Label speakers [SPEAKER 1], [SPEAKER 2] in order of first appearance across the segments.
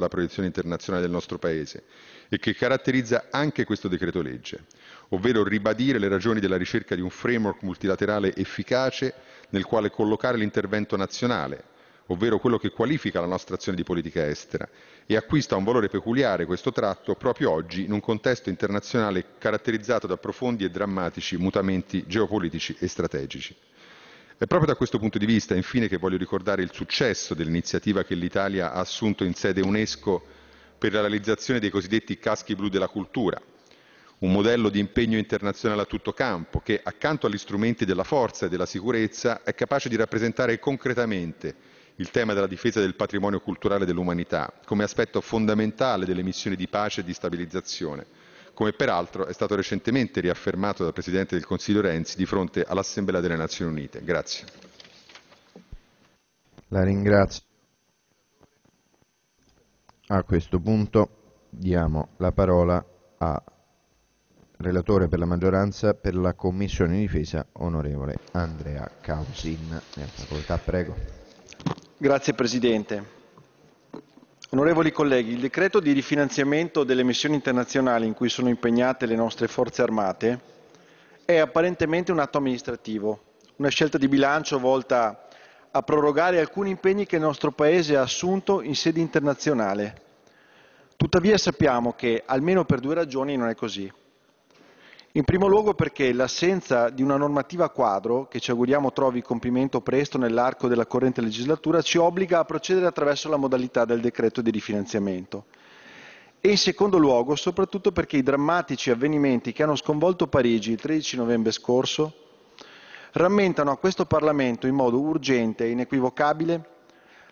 [SPEAKER 1] la proiezione internazionale del nostro Paese e che caratterizza anche questo decreto legge, ovvero ribadire le ragioni della ricerca di un framework multilaterale efficace nel quale collocare l'intervento nazionale, ovvero quello che qualifica la nostra azione di politica estera e acquista un valore peculiare questo tratto proprio oggi in un contesto internazionale caratterizzato da profondi e drammatici mutamenti geopolitici e strategici. È proprio da questo punto di vista, infine, che voglio ricordare il successo dell'iniziativa che l'Italia ha assunto in sede UNESCO per la realizzazione dei cosiddetti caschi blu della cultura, un modello di impegno internazionale a tutto campo che, accanto agli strumenti della forza e della sicurezza, è capace di rappresentare concretamente il tema della difesa del patrimonio culturale dell'umanità come aspetto fondamentale delle missioni di pace e di stabilizzazione come peraltro è stato recentemente riaffermato dal Presidente del Consiglio Renzi di fronte all'Assemblea delle Nazioni Unite. Grazie. La ringrazio. A questo punto diamo la parola a relatore per la maggioranza per la Commissione Difesa, onorevole Andrea Causin. Facoltà, prego. Grazie Presidente. Onorevoli colleghi, il decreto di rifinanziamento delle missioni internazionali in cui sono impegnate le nostre forze armate è apparentemente un atto amministrativo, una scelta di bilancio volta a prorogare alcuni impegni che il nostro Paese ha assunto in sede internazionale. Tuttavia sappiamo che, almeno per due ragioni, non è così. In primo luogo perché l'assenza di una normativa quadro, che ci auguriamo trovi compimento presto nell'arco della corrente legislatura, ci obbliga a procedere attraverso la modalità del decreto di rifinanziamento. E in secondo luogo, soprattutto perché i drammatici avvenimenti che hanno sconvolto Parigi il 13 novembre scorso rammentano a questo Parlamento in modo urgente e inequivocabile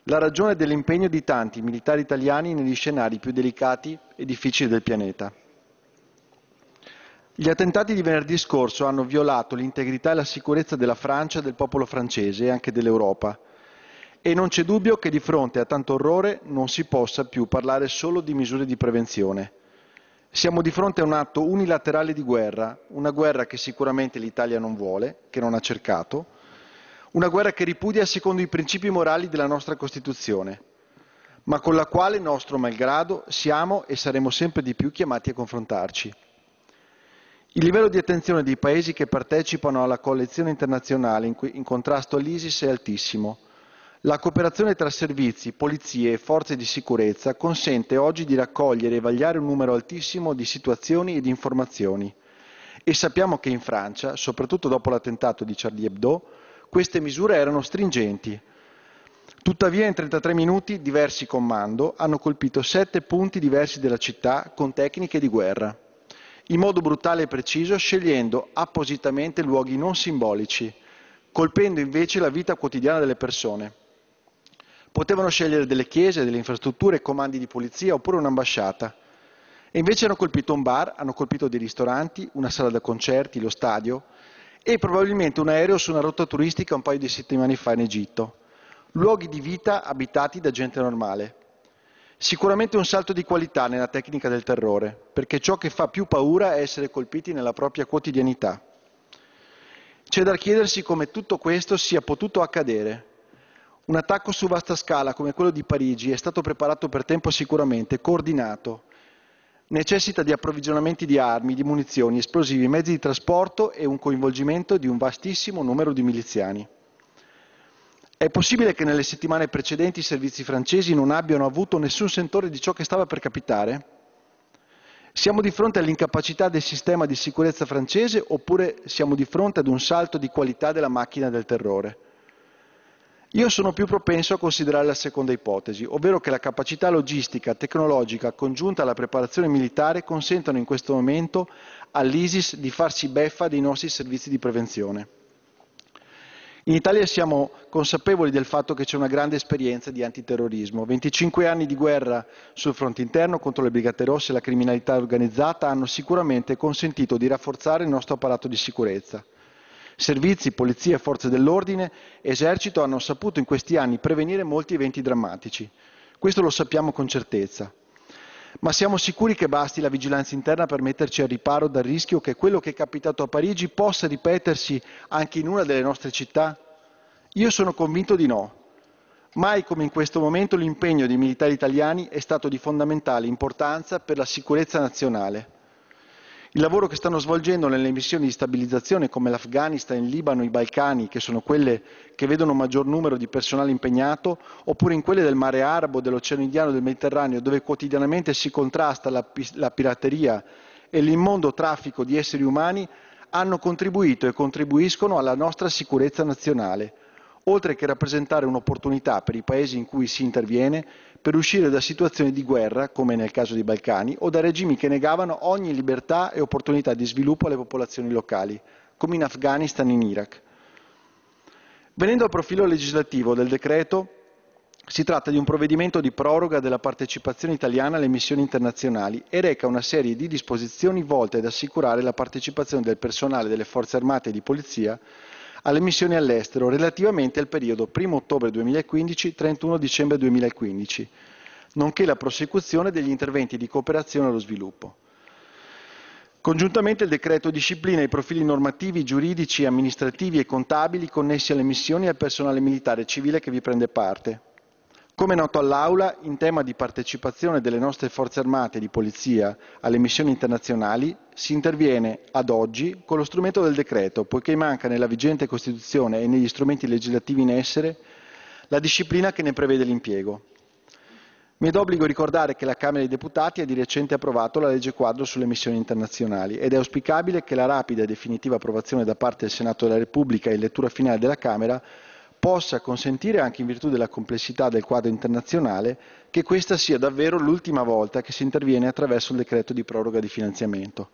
[SPEAKER 1] la ragione dell'impegno di tanti militari italiani negli scenari più delicati e difficili del pianeta. Gli attentati di venerdì scorso hanno violato l'integrità e la sicurezza della Francia, del popolo francese e anche dell'Europa. E non c'è dubbio che di fronte a tanto orrore non si possa più parlare solo di misure di prevenzione. Siamo di fronte a un atto unilaterale di guerra, una guerra che sicuramente l'Italia non vuole, che non ha cercato, una guerra che ripudia secondo i principi morali della nostra Costituzione, ma con la quale, nostro malgrado, siamo e saremo sempre di più chiamati a confrontarci. Il livello di attenzione dei paesi che partecipano alla coalizione internazionale in contrasto all'ISIS è altissimo. La cooperazione tra servizi, polizie e forze di sicurezza consente oggi di raccogliere e vagliare un numero altissimo di situazioni e di informazioni. E sappiamo che in Francia, soprattutto dopo l'attentato di Charlie Hebdo, queste misure erano stringenti. Tuttavia in 33 minuti diversi comando hanno colpito sette punti diversi della città con tecniche di guerra in modo brutale e preciso, scegliendo appositamente luoghi non simbolici, colpendo invece la vita quotidiana delle persone. Potevano scegliere delle chiese, delle infrastrutture, comandi di polizia oppure un'ambasciata. E invece hanno colpito un bar, hanno colpito dei ristoranti, una sala da concerti, lo stadio e probabilmente un aereo su una rotta turistica un paio di settimane fa in Egitto. Luoghi di vita abitati da gente normale. Sicuramente un salto di qualità nella tecnica del terrore, perché ciò che fa più paura è essere colpiti nella propria quotidianità. C'è da chiedersi come tutto questo sia potuto accadere. Un attacco su vasta scala come quello di Parigi è stato preparato per tempo sicuramente, coordinato, necessita di approvvigionamenti di armi, di munizioni, esplosivi, mezzi di trasporto e un coinvolgimento di un vastissimo numero di miliziani. È possibile che nelle settimane precedenti i servizi francesi non abbiano avuto nessun sentore di ciò che stava per capitare? Siamo di fronte all'incapacità del sistema di sicurezza francese oppure siamo di fronte ad un salto di qualità della macchina del terrore? Io sono più propenso a considerare la seconda ipotesi, ovvero che la capacità logistica, tecnologica congiunta alla preparazione militare consentano in questo momento all'ISIS di farsi beffa dei nostri servizi di prevenzione. In Italia siamo consapevoli del fatto che c'è una grande esperienza di antiterrorismo. 25 anni di guerra sul fronte interno contro le Brigate Rosse e la criminalità organizzata hanno sicuramente consentito di rafforzare il nostro apparato di sicurezza. Servizi, polizia, forze dell'ordine, esercito hanno saputo in questi anni prevenire molti eventi drammatici. Questo lo sappiamo con certezza ma siamo sicuri che basti la vigilanza interna per metterci al riparo dal rischio che quello che è capitato a Parigi possa ripetersi anche in una delle nostre città? Io sono convinto di no. Mai come in questo momento l'impegno dei militari italiani è stato di fondamentale importanza per la sicurezza nazionale. Il lavoro che stanno svolgendo nelle missioni di stabilizzazione come l'Afghanistan, il Libano, i Balcani, che sono quelle che vedono maggior numero di personale impegnato, oppure in quelle del mare Arabo, dell'Oceano Indiano, e del Mediterraneo, dove quotidianamente si contrasta la, la pirateria e l'immondo traffico di esseri umani, hanno contribuito e contribuiscono alla nostra sicurezza nazionale oltre che rappresentare un'opportunità per i paesi in cui si interviene per uscire da situazioni di guerra, come nel caso dei Balcani, o da regimi che negavano ogni libertà e opportunità di sviluppo alle popolazioni locali, come in Afghanistan e in Iraq. Venendo al profilo legislativo del decreto, si tratta di un provvedimento di proroga della partecipazione italiana alle missioni internazionali e reca una serie di disposizioni volte ad assicurare la partecipazione del personale delle forze armate e di polizia alle missioni all'estero relativamente al periodo 1 ottobre 2015-31 dicembre 2015, nonché la prosecuzione degli interventi di cooperazione allo sviluppo. Congiuntamente il decreto disciplina i profili normativi, giuridici, amministrativi e contabili connessi alle missioni e al personale militare e civile che vi prende parte, come noto all'Aula, in tema di partecipazione delle nostre forze armate e di polizia alle missioni internazionali si interviene ad oggi con lo strumento del decreto, poiché manca nella vigente Costituzione e negli strumenti legislativi in essere la disciplina che ne prevede l'impiego. Mi è d'obbligo ricordare che la Camera dei Deputati ha di recente approvato la legge quadro sulle missioni internazionali ed è auspicabile che la rapida e definitiva approvazione da parte del Senato della Repubblica e lettura finale della Camera possa consentire, anche in virtù della complessità del quadro internazionale, che questa sia davvero l'ultima volta che si interviene attraverso il decreto di proroga di finanziamento.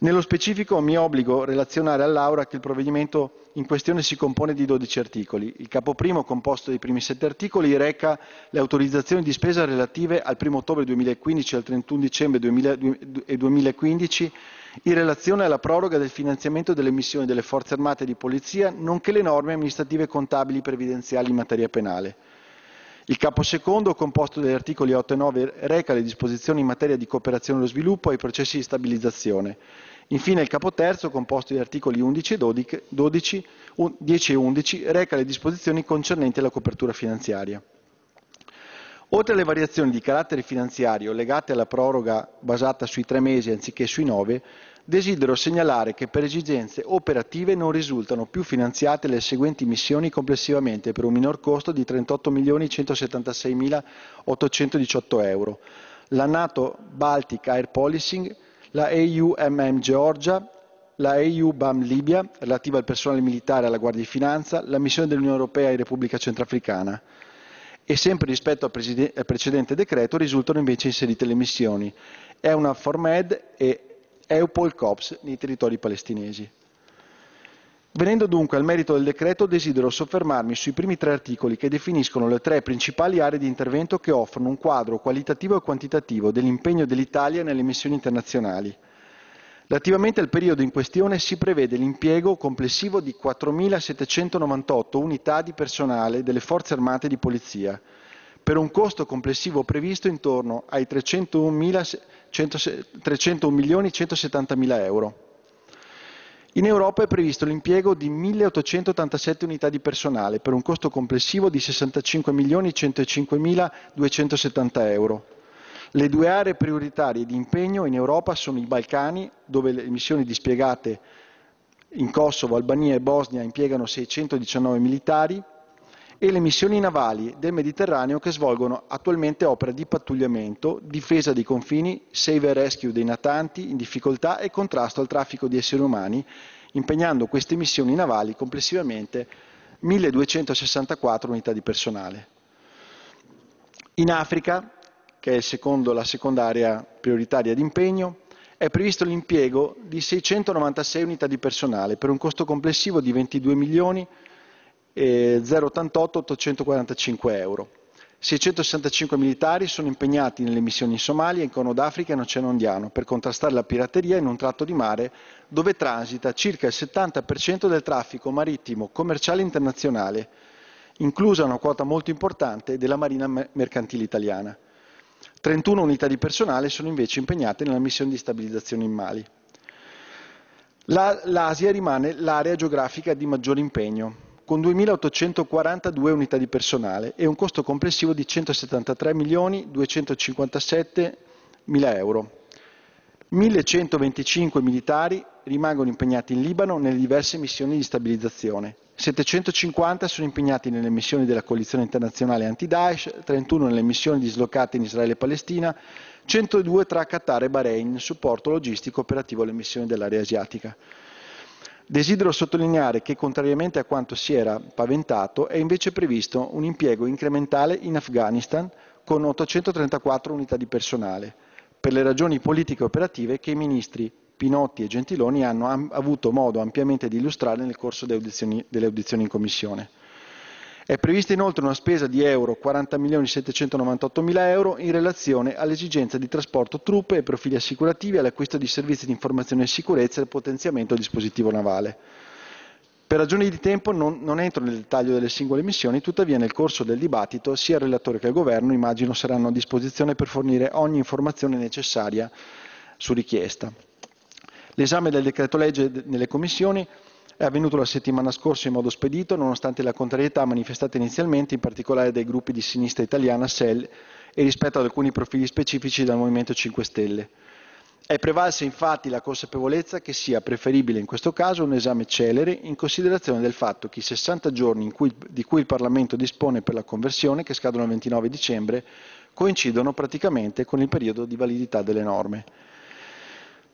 [SPEAKER 1] Nello specifico mi obbligo a relazionare all'Aula che il provvedimento in questione si compone di 12 articoli. Il capo primo, composto dai primi 7 articoli, reca le autorizzazioni di spesa relative al 1 ottobre 2015 e al 31 dicembre 2015 in relazione alla proroga del finanziamento delle missioni delle Forze Armate e di Polizia, nonché le norme amministrative, contabili previdenziali in materia penale. Il capo secondo, composto dagli articoli 8 e 9, reca le disposizioni in materia di cooperazione allo sviluppo e ai processi di stabilizzazione. Infine il capo terzo, composto dagli articoli 11 e 12, 12, 10 e 11, reca le disposizioni concernenti la copertura finanziaria. Oltre alle variazioni di carattere finanziario legate alla proroga basata sui tre mesi anziché sui nove, desidero segnalare che per esigenze operative non risultano più finanziate le seguenti missioni complessivamente per un minor costo di 38.176.818 euro. La NATO Baltic Air Policing, la EUMM Georgia, la EU-BAM Libia, relativa al personale militare e alla Guardia di Finanza, la missione dell'Unione Europea in Repubblica Centrafricana e sempre rispetto al, precedente decreto risultano invece inserite le missioni EUNAVFOR Med e EUPOL COPS nei territori palestinesi. Venendo dunque al merito del decreto, desidero soffermarmi sui primi tre articoli che definiscono le tre principali aree di intervento che offrono un quadro qualitativo e quantitativo dell'impegno dell'Italia nelle missioni internazionali. Relativamente al periodo in questione si prevede l'impiego complessivo di 4.798 unità di personale delle forze armate di polizia, per un costo complessivo previsto intorno ai 301.000 301 milioni 170 mila euro. In Europa è previsto l'impiego di 1.887 unità di personale per un costo complessivo di 65.105.270 euro. Le due aree prioritarie di impegno in Europa sono i Balcani, dove le missioni dispiegate in Kosovo, Albania e Bosnia impiegano 619 militari, e le missioni navali del Mediterraneo che svolgono attualmente opere di pattugliamento, difesa dei confini, save e rescue dei natanti in difficoltà e contrasto al traffico di esseri umani, impegnando queste missioni navali complessivamente 1264 unità di personale. In Africa, che è secondo la seconda area prioritaria di impegno, è previsto l'impiego di 696 unità di personale per un costo complessivo di 22 milioni eh, 088 845 euro. 665 militari sono impegnati nelle missioni in Somalia, in Corno d'Africa e in Oceano Indiano per contrastare la pirateria in un tratto di mare dove transita circa il 70% del traffico marittimo commerciale internazionale, inclusa una quota molto importante della Marina Mercantile Italiana. 31 unità di personale sono invece impegnate nella missione di stabilizzazione in Mali. L'Asia rimane l'area geografica di maggior impegno, con 2.842 unità di personale e un costo complessivo di 173.257.000 euro. 1.125 militari rimangono impegnati in Libano nelle diverse missioni di stabilizzazione. 750 sono impegnati nelle missioni della coalizione internazionale anti-Daesh, 31 nelle missioni dislocate in Israele e Palestina, 102 tra Qatar e Bahrain in supporto logistico operativo alle missioni dell'area asiatica. Desidero sottolineare che, contrariamente a quanto si era paventato, è invece previsto un impiego incrementale in Afghanistan con 834 unità di personale, per le ragioni politiche e operative che i ministri Pinotti e Gentiloni hanno avuto modo ampiamente di illustrare nel corso delle audizioni in Commissione. È prevista inoltre una spesa di euro 40.798.000 euro in relazione all'esigenza di trasporto truppe e profili assicurativi all'acquisto di servizi di informazione e sicurezza e al potenziamento del dispositivo navale. Per ragioni di tempo non, non, entro nel dettaglio delle singole missioni, tuttavia nel corso del dibattito sia il relatore che il governo immagino saranno a disposizione per fornire ogni informazione necessaria su richiesta. L'esame del decreto legge nelle commissioni è avvenuto la settimana scorsa in modo spedito, nonostante la contrarietà manifestata inizialmente, in particolare dai gruppi di sinistra italiana SEL e rispetto ad alcuni profili specifici del Movimento 5 Stelle. È prevalsa infatti la consapevolezza che sia preferibile in questo caso un esame celere in considerazione del fatto che i 60 giorni cui, di cui il Parlamento dispone per la conversione, che scadono il 29 dicembre, coincidono praticamente con il periodo di validità delle norme.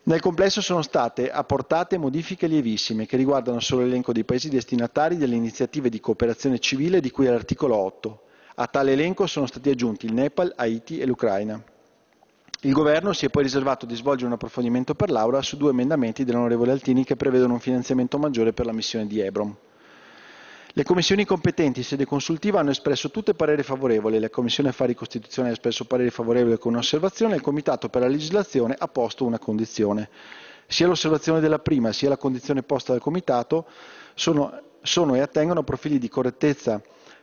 [SPEAKER 1] Nel complesso sono state apportate modifiche lievissime che riguardano solo l'elenco dei paesi destinatari delle iniziative di cooperazione civile di cui è l'articolo 8. A tale elenco sono stati aggiunti il Nepal, Haiti e l'Ucraina. Il Governo si è poi riservato di svolgere un approfondimento per l'Aura su due emendamenti dell'onorevole Altini che prevedono un finanziamento maggiore per la missione di Hebron. Le Commissioni competenti in sede consultiva hanno espresso tutte parere favorevoli, la Commissione Affari Costituzionali ha espresso parere favorevole con un'osservazione e il Comitato per la legislazione ha posto una condizione. Sia l'osservazione della prima sia la condizione posta dal Comitato sono, sono e attengono a profili di correttezza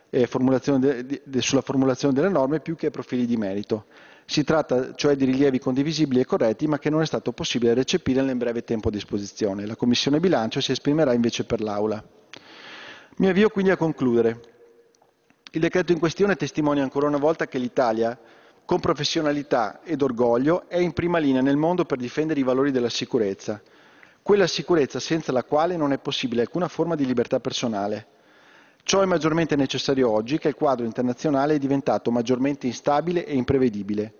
[SPEAKER 1] eh, formulazione de, de, de, sulla formulazione delle norme più che a profili di merito. Si tratta cioè di rilievi condivisibili e corretti, ma che non è stato possibile recepire nel breve tempo a disposizione. La Commissione bilancio si esprimerà invece per l'Aula. Mi avvio quindi a concludere. Il decreto in questione testimonia ancora una volta che l'Italia, con professionalità ed orgoglio, è in prima linea nel mondo per difendere i valori della sicurezza, quella sicurezza senza la quale non è possibile alcuna forma di libertà personale. Ciò è maggiormente necessario oggi che il quadro internazionale è diventato maggiormente instabile e imprevedibile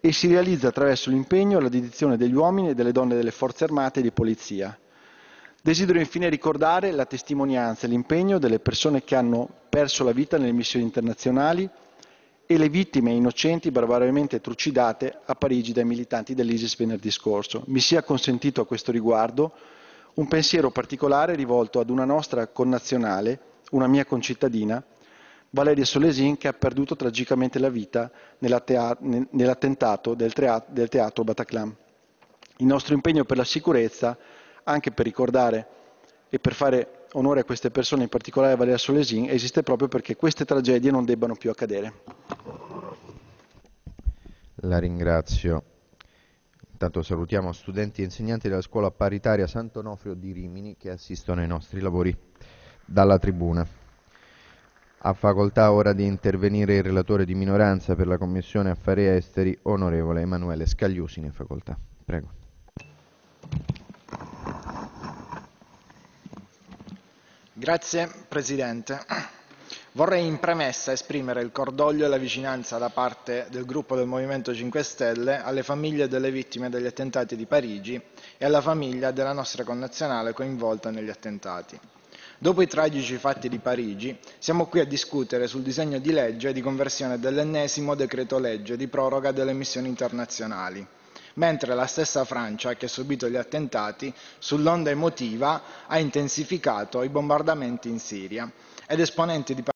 [SPEAKER 1] e si realizza attraverso l'impegno e la dedizione degli uomini e delle donne delle forze armate e di polizia. Desidero infine ricordare la testimonianza e l'impegno delle persone che hanno perso la vita nelle missioni internazionali e le vittime innocenti barbaramente trucidate a Parigi dai militanti dell'ISIS venerdì scorso. Mi sia consentito a questo riguardo un pensiero particolare rivolto ad una nostra connazionale, una mia concittadina, Valeria Solesin, che ha perduto tragicamente la vita nell'attentato del, teatro Bataclan. Il nostro impegno per la sicurezza anche per ricordare e per fare onore a queste persone, in particolare a Valeria Solesin, esiste proprio perché queste tragedie non debbano più accadere. La ringrazio. Intanto salutiamo studenti e insegnanti della scuola paritaria Sant'Onofrio di Rimini che assistono ai nostri lavori dalla tribuna. Ha facoltà ora di intervenire il relatore di minoranza per la Commissione Affari Esteri, onorevole Emanuele Scagliusi, ne facoltà. Prego. Grazie Presidente. Vorrei in premessa esprimere il cordoglio e la vicinanza da parte del gruppo del Movimento 5 Stelle alle famiglie delle vittime degli attentati di Parigi e alla famiglia della nostra connazionale coinvolta negli attentati. Dopo i tragici fatti di Parigi, siamo qui a discutere sul disegno di legge di conversione dell'ennesimo decreto legge di proroga delle missioni internazionali, mentre la stessa Francia, che ha subito gli attentati, sull'onda emotiva ha intensificato i bombardamenti in Siria ed esponenti di